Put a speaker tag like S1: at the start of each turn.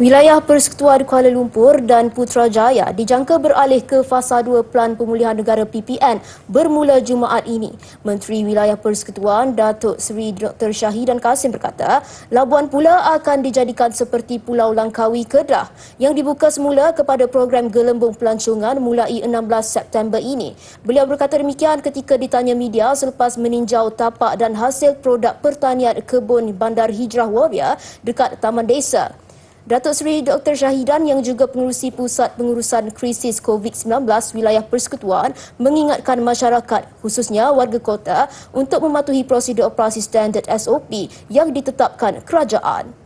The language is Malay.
S1: Wilayah Persekutuan Kuala Lumpur dan Putrajaya dijangka beralih ke fasa 2 Plan Pemulihan Negara PPN bermula Jumaat ini. Menteri Wilayah Persekutuan Datuk Seri Dr. Syahidan Kasim berkata, Labuan pula akan dijadikan seperti Pulau Langkawi Kedah yang dibuka semula kepada program gelembung pelancongan mulai 16 September ini. Beliau berkata demikian ketika ditanya media selepas meninjau tapak dan hasil produk pertanian kebun Bandar Hijrah Waria dekat Taman Desa. Datuk Seri Dr. Syahidan yang juga pengurusi Pusat Pengurusan Krisis COVID-19 Wilayah Persekutuan mengingatkan masyarakat khususnya warga kota untuk mematuhi prosedur operasi standard SOP yang ditetapkan kerajaan.